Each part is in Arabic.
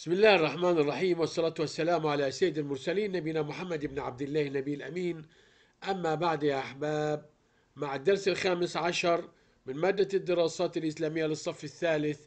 بسم الله الرحمن الرحيم والصلاة والسلام على سيد المرسلين نبينا محمد بن عبد الله النبي الأمين أما بعد يا أحباب مع الدرس الخامس عشر من مادة الدراسات الإسلامية للصف الثالث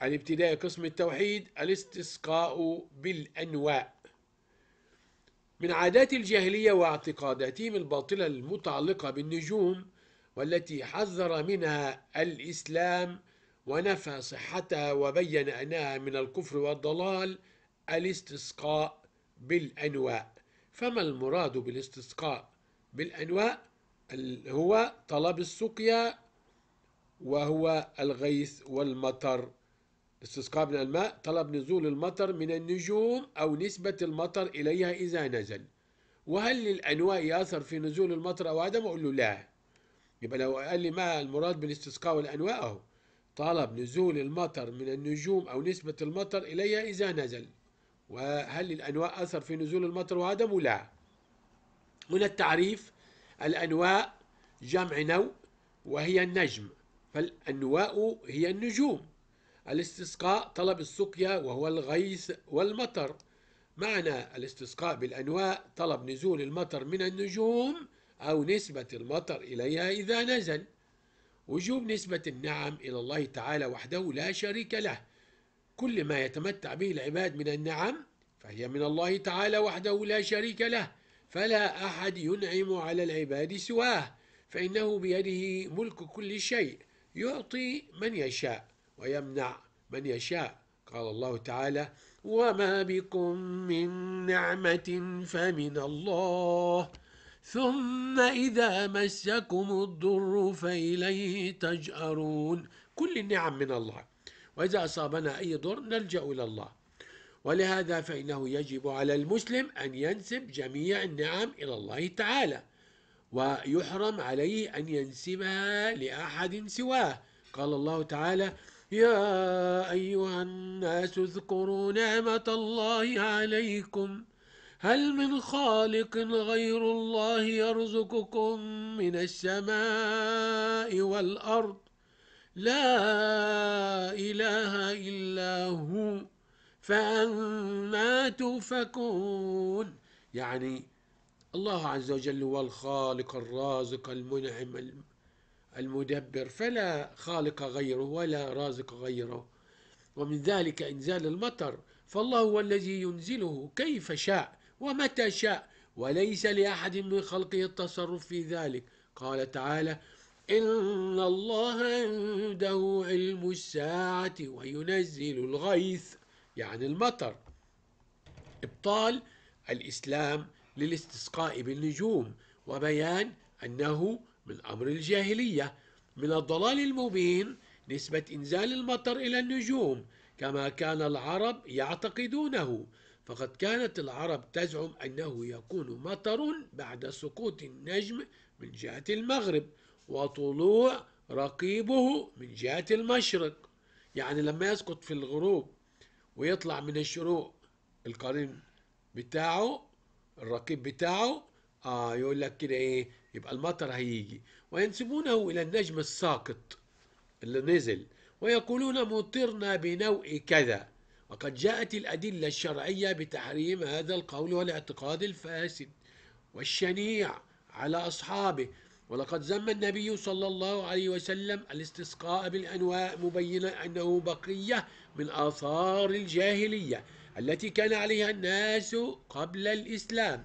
عن ابتداء قسم التوحيد الاستسقاء بالأنواء من عادات الجاهلية واعتقاداتهم الباطلة المتعلقة بالنجوم والتي حذر منها الإسلام ونفى صحتها وبين أنها من الكفر والضلال الاستسقاء بالأنواء فما المراد بالاستسقاء بالأنواء هو طلب السقيا وهو الغيث والمطر استسقاء من الماء طلب نزول المطر من النجوم أو نسبة المطر إليها إذا نزل وهل للأنواء أثر في نزول المطر أو عدم أقول له لا يبقى لو قال لي ما المراد بالاستسقاء والأنواء أهو طلب نزول المطر من النجوم أو نسبة المطر إليها إذا نزل وهل الأنواء أثر في نزول المطر وعدمه لا هنا التعريف الأنواء جمع نوء وهي النجم فالأنواء هي النجوم الاستسقاء طلب السقيا وهو الغيث والمطر معنى الاستسقاء بالأنواء طلب نزول المطر من النجوم أو نسبة المطر إليها إذا نزل وجوب نسبة النعم إلى الله تعالى وحده لا شريك له كل ما يتمتع به العباد من النعم فهي من الله تعالى وحده لا شريك له فلا أحد ينعم على العباد سواه فإنه بيده ملك كل شيء يعطي من يشاء ويمنع من يشاء قال الله تعالى وما بكم من نعمة فمن الله ثم إذا مسكم الضر فإليه تجأرون كل النعم من الله وإذا أصابنا أي ضر نلجأ إلى الله ولهذا فإنه يجب على المسلم أن ينسب جميع النعم إلى الله تعالى ويحرم عليه أن ينسبها لأحد سواه قال الله تعالى يا أيها الناس اذكروا نعمة الله عليكم هل من خالق غير الله يرزقكم من السماء والأرض لا إله إلا هو فأما تؤفكون يعني الله عز وجل هو الخالق الرازق المنعم المدبر فلا خالق غيره ولا رازق غيره ومن ذلك إنزال المطر فالله هو الذي ينزله كيف شاء ومتى شاء وليس لأحد من خلقه التصرف في ذلك قال تعالى إن الله عنده علم الساعة وينزل الغيث يعني المطر إبطال الإسلام للاستسقاء بالنجوم وبيان أنه من أمر الجاهلية من الضلال المبين نسبة إنزال المطر إلى النجوم كما كان العرب يعتقدونه فقد كانت العرب تزعم أنه يكون مطر بعد سقوط النجم من جهة المغرب وطلوع رقيبه من جهة المشرق يعني لما يسقط في الغروب ويطلع من الشروق القرين بتاعه الرقيب بتاعه آه يقول لك كده ايه يبقى المطر هيجي وينسبونه الى النجم الساقط اللي نزل ويقولون مطرنا بنوء كذا وقد جاءت الأدلة الشرعية بتحريم هذا القول والاعتقاد الفاسد والشنيع على أصحابه ولقد ذم النبي صلى الله عليه وسلم الاستسقاء بالأنواء مبينا أنه بقية من آثار الجاهلية التي كان عليها الناس قبل الإسلام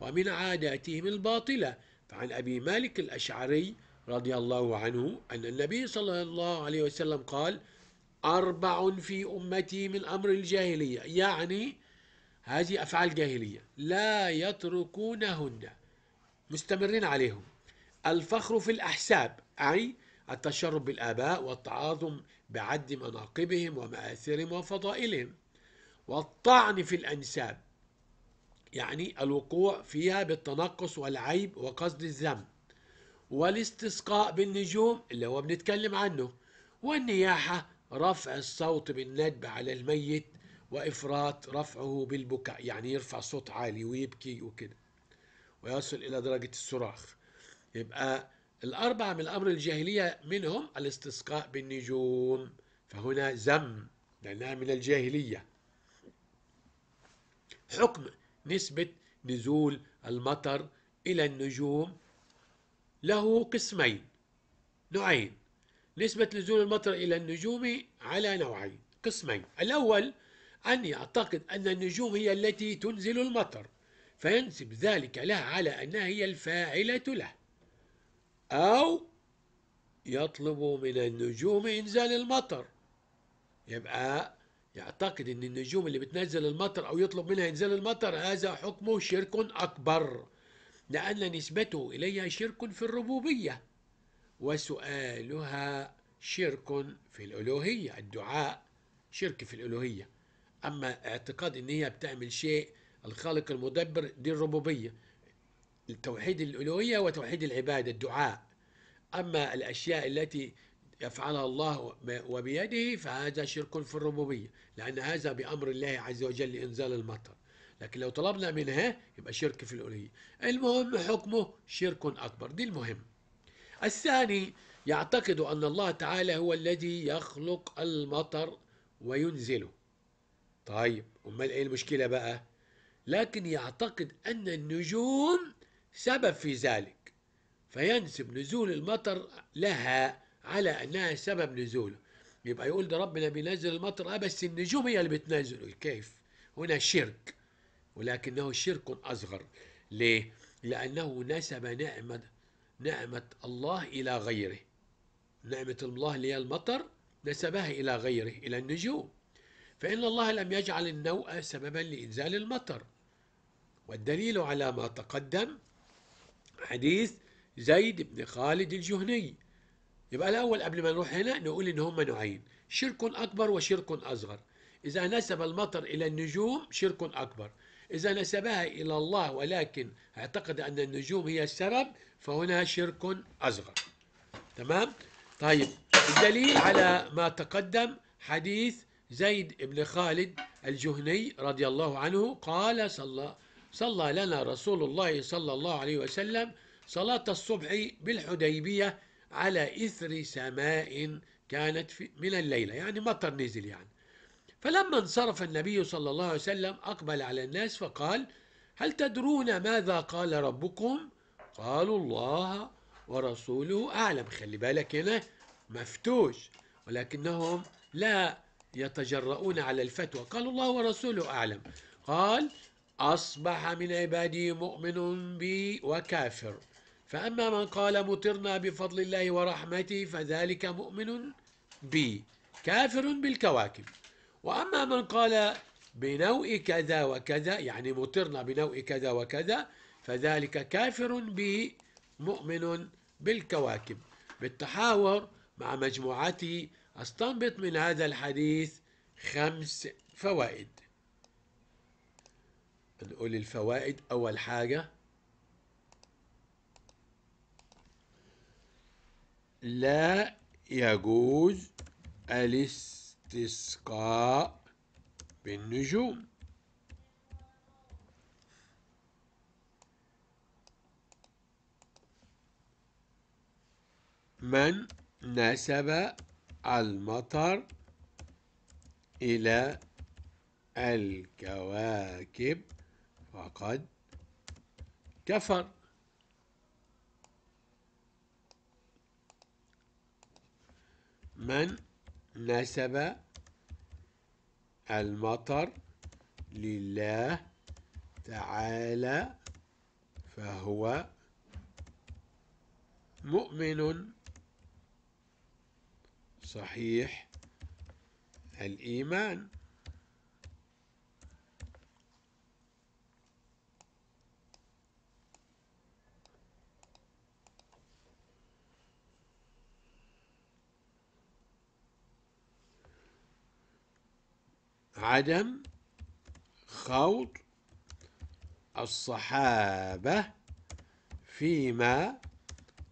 ومن عاداتهم الباطلة فعن أبي مالك الأشعري رضي الله عنه أن النبي صلى الله عليه وسلم قال أربع في أمتي من أمر الجاهلية يعني هذه أفعال جاهلية لا يتركونهن مستمرين عليهم الفخر في الأحساب أي التشرف بالآباء والتعاظم بعد مناقبهم ومآثرهم وفضائلهم والطعن في الأنساب يعني الوقوع فيها بالتنقص والعيب وقصد الذنب والاستسقاء بالنجوم اللي هو بنتكلم عنه والنياحة رفع الصوت بالندب على الميت وإفراط رفعه بالبكاء يعني يرفع صوت عالي ويبكي وكده ويصل إلى درجة الصراخ يبقى الأربعة من الأمر الجاهلية منهم الاستسقاء بالنجوم فهنا ذم لأنها من الجاهلية حكم نسبة نزول المطر إلى النجوم له قسمين نوعين نسبة نزول المطر إلى النجوم على نوعين قسمين الأول أني أعتقد أن النجوم هي التي تنزل المطر فينسب ذلك لها على أنها هي الفاعلة له أو يطلب من النجوم إنزال المطر يبقى يعتقد أن النجوم اللي بتنزل المطر أو يطلب منها إنزال المطر هذا حكمه شرك أكبر لأن نسبته إليها شرك في الربوبية وسؤالها شرك في الألوهية الدعاء شرك في الألوهية أما اعتقاد إن هي بتعمل شيء الخالق المدبر دي الربوبية التوحيد الألوهية وتوحيد العبادة الدعاء أما الأشياء التي يفعلها الله وبيده فهذا شرك في الربوبية لأن هذا بأمر الله عز وجل إنزال المطر لكن لو طلبنا منها يبقى شرك في الألوهية المهم حكمه شرك أكبر دي المهم الثاني يعتقد أن الله تعالى هو الذي يخلق المطر وينزله طيب أمال إيه المشكلة بقى لكن يعتقد أن النجوم سبب في ذلك فينسب نزول المطر لها على أنها سبب نزوله يبقى يقول ده ربنا بينزل المطر أه بس النجوم هي اللي بتنزل كيف هنا شرك ولكنه شرك أصغر ليه لأنه نسب نعمة نعمة الله إلى غيره نعمة الله اللي هي المطر نسبها إلى غيره إلى النجوم فإن الله لم يجعل النوء سببا لإنزال المطر والدليل على ما تقدم حديث زيد بن خالد الجهني يبقى الأول قبل ما نروح هنا نقول إن هم نوعين شرك أكبر وشرك أصغر إذا نسب المطر إلى النجوم شرك أكبر إذا نسبها إلى الله ولكن اعتقد أن النجوم هي السبب فهنا شرك أصغر تمام؟ طيب الدليل على ما تقدم حديث زيد بن خالد الجهني رضي الله عنه قال صلى صلى لنا رسول الله صلى الله عليه وسلم صلاة الصبح بالحديبية على إثر سماء كانت من الليلة يعني مطر نزل يعني فلما انصرف النبي صلى الله عليه وسلم أقبل على الناس فقال هل تدرون ماذا قال ربكم قالوا الله ورسوله أعلم خلي بالك هنا مفتوش ولكنهم لا يتجرؤون على الفتوى قالوا الله ورسوله أعلم قال أصبح من عبادي مؤمن بي وكافر فأما من قال مطرنا بفضل الله ورحمته فذلك مؤمن بي كافر بالكواكب وأما من قال بنوء كذا وكذا يعني مطرنا بنوء كذا وكذا فذلك كافر به مؤمن بالكواكب بالتحاور مع مجموعتي استنبط من هذا الحديث خمس فوائد نقول الفوائد أول حاجة لا يجوز الاستدلال الاستسقاء بالنجوم من نسب المطر إلى الكواكب فقد كفر من نسب المطر لله تعالى فهو مؤمن صحيح الإيمان عدم خوض الصحابة فيما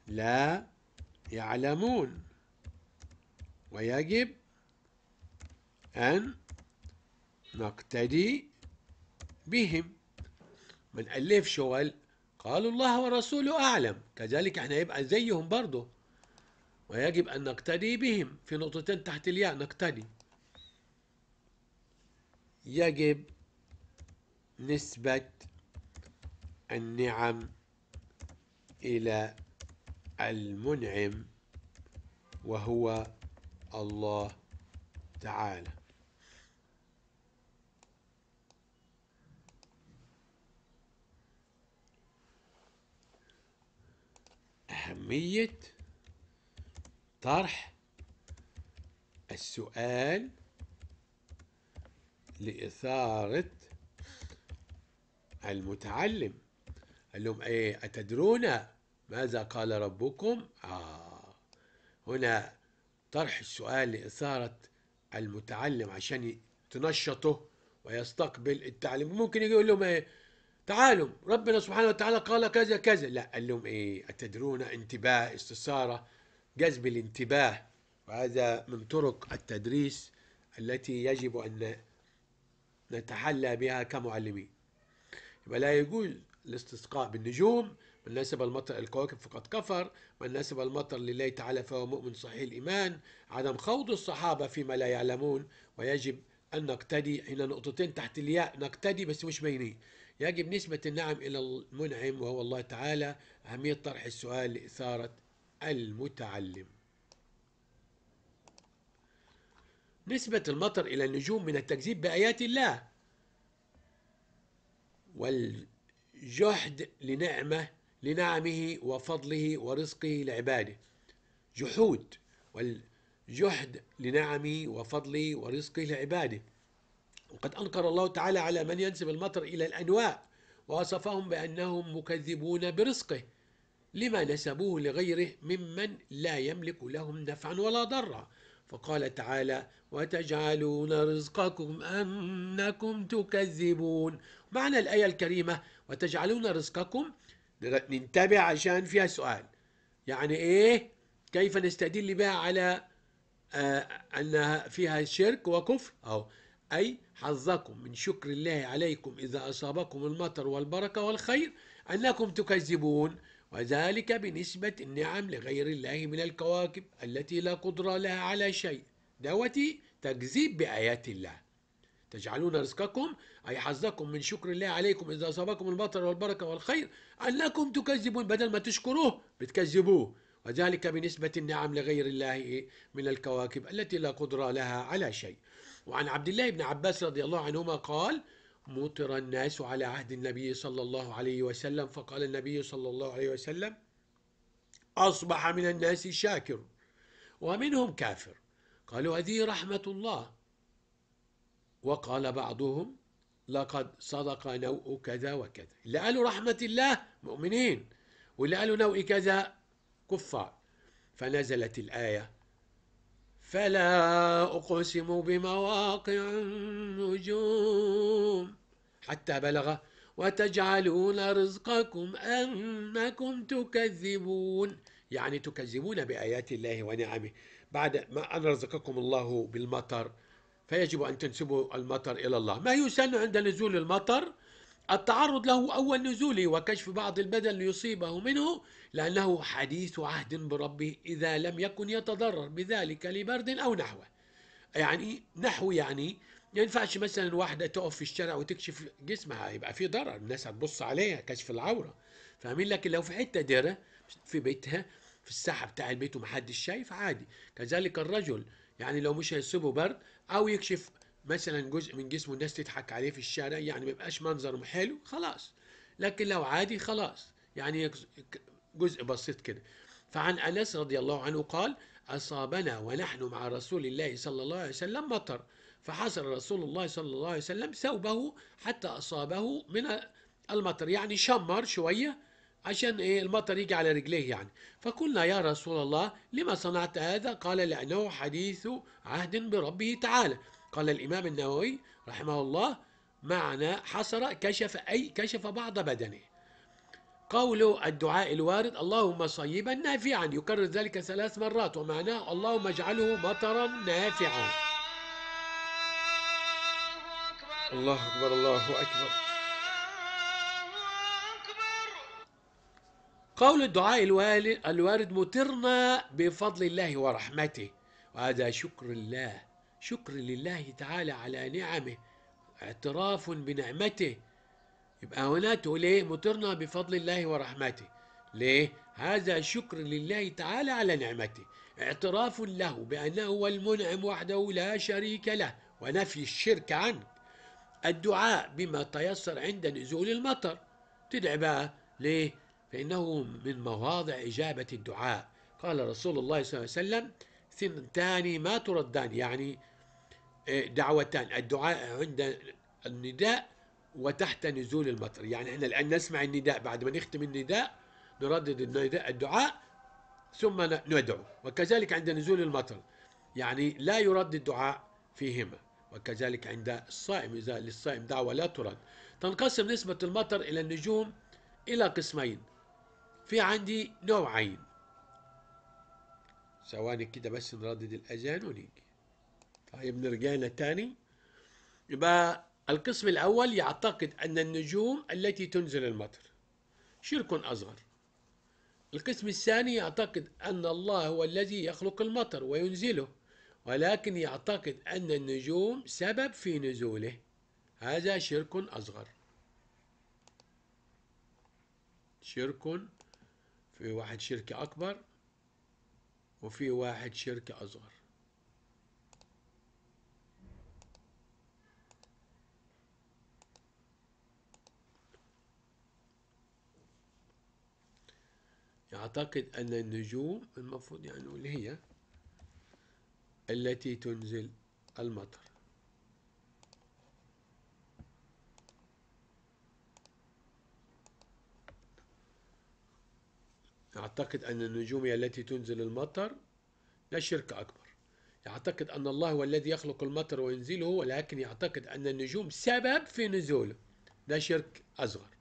لا يعلمون ويجب أن نقتدي بهم من ألف شغل قالوا الله ورسوله أعلم كذلك احنا يبقى زيهم برضه ويجب أن نقتدي بهم في نقطتين تحت الياء نقتدي يجب نسبة النعم إلى المنعم وهو الله تعالى أهمية طرح السؤال لإثارة المتعلم قال لهم ايه أتدرون ماذا قال ربكم آه هنا طرح السؤال لإثارة المتعلم عشان تنشطه ويستقبل التعليم ممكن يجي يقول لهم ايه تعالوا ربنا سبحانه وتعالى قال كذا كذا لا قال لهم ايه أتدرون انتباه استثارة جذب الانتباه وهذا من طرق التدريس التي يجب أن نتحلى بها كمعلمين يبقى لا يجوز الاستسقاء بالنجوم من نسب المطر الكواكب فقد كفر من نسب المطر لله تعالى فهو مؤمن صحيح الإيمان عدم خوض الصحابة فيما لا يعلمون ويجب أن نقتدي هنا نقطتين تحت الياء نقتدي بس مش باينين يجب نسبة النعم إلى المنعم وهو الله تعالى أهمية طرح السؤال لإثارة المتعلم نسبة المطر إلى النجوم من التكذيب بآيات الله والجحد لنعمة لنعمه وفضله ورزقه لعباده جحود والجحد لنعمه وفضله ورزقه لعباده وقد أنكر الله تعالى على من ينسب المطر إلى الأنواء ووصفهم بأنهم مكذبون برزقه لما نسبوه لغيره ممن لا يملك لهم نفعا ولا ضرا فقال تعالى وتجعلون رزقكم أنكم تكذبون معنى الآية الكريمة وتجعلون رزقكم ننتبه عشان فيها سؤال يعني إيه كيف نستدل بها على آه، أنها فيها شرك وكفر أو أي حظكم من شكر الله عليكم إذا أصابكم المطر والبركة والخير أنكم تكذبون وذلك بنسبة النعم لغير الله من الكواكب التي لا قدرة لها على شيء دوتي تكذيب بآيات الله تجعلون رزقكم أي حظكم من شكر الله عليكم إذا أصابكم البطر والبركة والخير أنكم تكذبون بدل ما تشكروه بتكذبوه وذلك بنسبة النعم لغير الله من الكواكب التي لا قدرة لها على شيء وعن عبد الله بن عباس رضي الله عنهما قال مطر الناس على عهد النبي صلى الله عليه وسلم فقال النبي صلى الله عليه وسلم أصبح من الناس شاكر ومنهم كافر قالوا هذه رحمة الله وقال بعضهم لقد صدق نوء كذا وكذا اللي قالوا رحمة الله مؤمنين واللي قالوا نوء كذا كفار فنزلت الآية فلا أقسم بمواقع النجوم حتى بلغ وتجعلون رزقكم أنكم تكذبون يعني تكذبون بآيات الله ونعمه بعد ما أن رزقكم الله بالمطر فيجب أن تنسبوا المطر إلى الله ما يسن عند نزول المطر التعرض له أول نزوله وكشف بعض البدن ليصيبه منه لأنه حديث عهد بربه إذا لم يكن يتضرر بذلك لبرد أو نحوه يعني نحو يعني ما ينفعش مثلا واحدة تقف في الشارع وتكشف جسمها يبقى في ضرر الناس هتبص عليها كشف العورة فاهمين لكن لو في حتة ديرة في بيتها في الساحة بتاع البيت ومحدش شايف عادي كذلك الرجل يعني لو مش هيصيبه برد أو يكشف مثلا جزء من جسمه الناس تضحك عليه في الشارع يعني ما يبقاش منظره حلو خلاص لكن لو عادي خلاص يعني جزء بسيط كده فعن انس رضي الله عنه قال اصابنا ونحن مع رسول الله صلى الله عليه وسلم مطر فحصر رسول الله صلى الله عليه وسلم ثوبه حتى اصابه من المطر يعني شمر شويه عشان ايه المطر يجي على رجليه يعني فقلنا يا رسول الله لما صنعت هذا قال لانه حديث عهد بربه تعالى قال الإمام النووي رحمه الله معنى حصر كشف أي كشف بعض بدنه قول الدعاء الوارد اللهم صيبا نافعا يكرر ذلك ثلاث مرات ومعناه اللهم اجعله مطرا نافعا الله أكبر الله أكبر قول الدعاء الوارد مطرنا بفضل الله ورحمته وهذا شكر الله شكر لله تعالى على نعمه اعتراف بنعمته يبقى هنا تقول ايه مطرنا بفضل الله ورحمته ليه هذا شكر لله تعالى على نعمته اعتراف له بأنه هو المنعم وحده لا شريك له ونفي الشرك عنه الدعاء بما تيسر عند نزول المطر تدعي بقى ليه فإنه من مواضع إجابة الدعاء قال رسول الله صلى الله عليه وسلم ثنتان ما تردان يعني إيه، دعوتان الدعاء عند النداء وتحت نزول المطر يعني احنا الآن نسمع النداء بعد ما نختم النداء نردد النداء الدعاء ثم ندعو وكذلك عند نزول المطر يعني لا يرد الدعاء فيهما وكذلك عند الصائم إذا للصائم دعوة لا ترد تنقسم نسبة المطر إلى النجوم إلى قسمين في عندي نوعين ثواني كده بس نردد الأذان ونيجي طيب رجعنا تاني يبقى القسم الأول يعتقد أن النجوم التي تنزل المطر شرك أصغر القسم الثاني يعتقد أن الله هو الذي يخلق المطر وينزله ولكن يعتقد أن النجوم سبب في نزوله هذا شرك أصغر شرك في واحد شركة أكبر وفي واحد شركة أصغر يعتقد أن النجوم المفروض يعني نقول هي التي تنزل المطر أعتقد أن النجوم هي التي تنزل المطر لا شرك أكبر يعتقد أن الله هو الذي يخلق المطر وينزله ولكن يعتقد أن النجوم سبب في نزوله ده شرك أصغر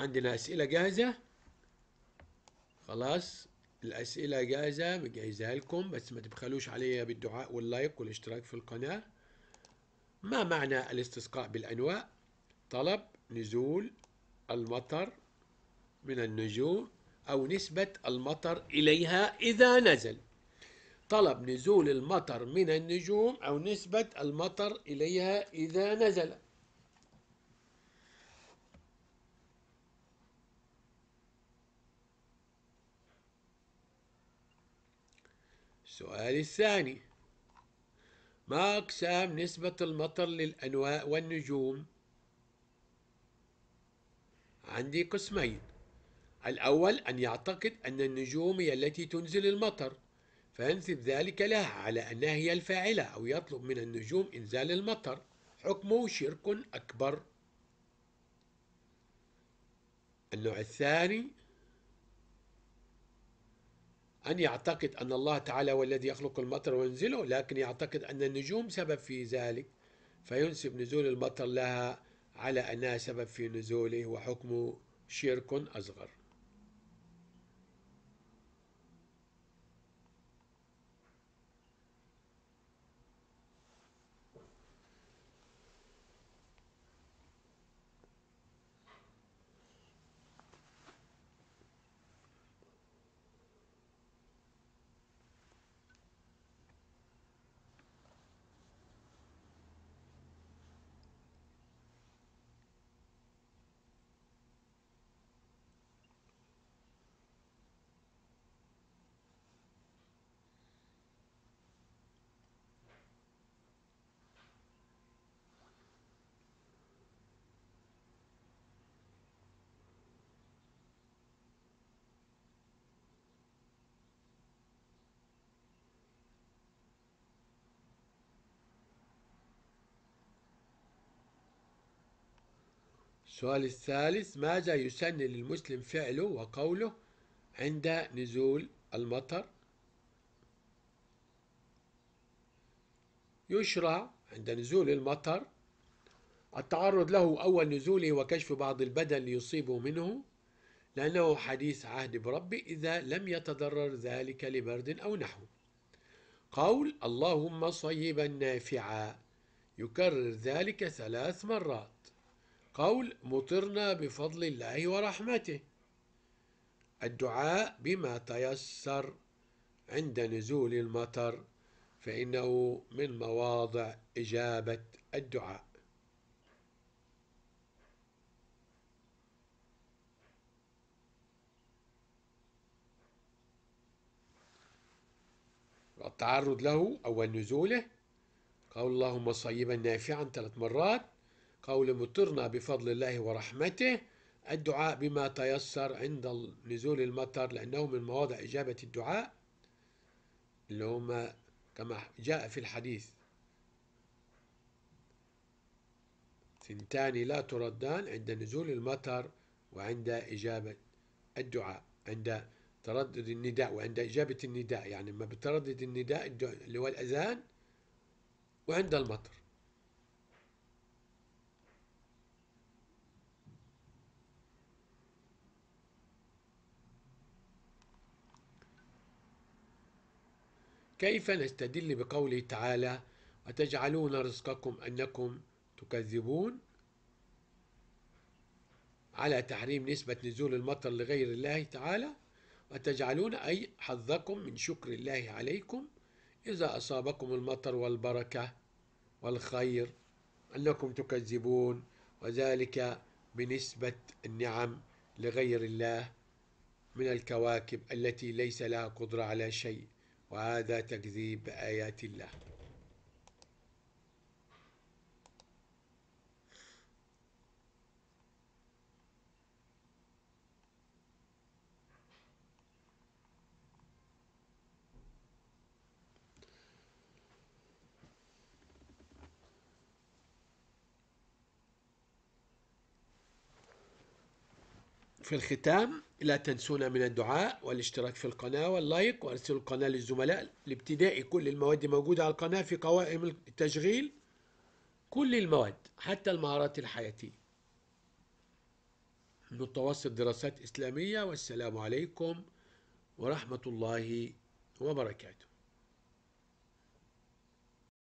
عندنا أسئلة جاهزة خلاص الأسئلة جاهزة مجهزها لكم بس ما تبخلوش عليا بالدعاء واللايك والاشتراك في القناة ما معنى الاستسقاء بالأنواء طلب نزول المطر من النجوم أو نسبة المطر إليها إذا نزل طلب نزول المطر من النجوم أو نسبة المطر إليها إذا نزل السؤال الثاني ما أقسام نسبة المطر للأنواء والنجوم؟ عندي قسمين الأول أن يعتقد أن النجوم هي التي تنزل المطر فينسب ذلك لها على أنها هي الفاعلة أو يطلب من النجوم إنزال المطر حكمه شرك أكبر النوع الثاني أن يعتقد أن الله تعالى هو الذي يخلق المطر وينزله لكن يعتقد أن النجوم سبب في ذلك فينسب نزول المطر لها على أنها سبب في نزوله وحكمه شرك أصغر السؤال الثالث ماذا يسن للمسلم فعله وقوله عند نزول المطر يشرع عند نزول المطر التعرض له أول نزوله وكشف بعض البدن ليصيبه منه لأنه حديث عهد بربي إذا لم يتضرر ذلك لبرد أو نحو قول اللهم صيبا نافعا يكرر ذلك ثلاث مرات قول مطرنا بفضل الله ورحمته الدعاء بما تيسر عند نزول المطر فإنه من مواضع إجابة الدعاء والتعرض له أول نزوله قول اللهم صيبا نافعا ثلاث مرات قول مطرنا بفضل الله ورحمته الدعاء بما تيسر عند نزول المطر لأنه من مواضع إجابة الدعاء اللي هما كما جاء في الحديث ثنتان لا تردان عند نزول المطر وعند إجابة الدعاء عند تردد النداء وعند إجابة النداء يعني ما بتردد النداء اللي هو الأذان وعند المطر كيف نستدل بقوله تعالى وتجعلون رزقكم أنكم تكذبون على تحريم نسبة نزول المطر لغير الله تعالى وتجعلون أي حظكم من شكر الله عليكم إذا أصابكم المطر والبركة والخير أنكم تكذبون وذلك بنسبة النعم لغير الله من الكواكب التي ليس لها قدرة على شيء وهذا تكذيب آيات الله في الختام لا تنسونا من الدعاء والاشتراك في القناة واللايك وارسلوا القناة للزملاء لابتداء كل المواد موجودة على القناة في قوائم التشغيل كل المواد حتى المهارات الحياتية متوسط دراسات إسلامية والسلام عليكم ورحمة الله وبركاته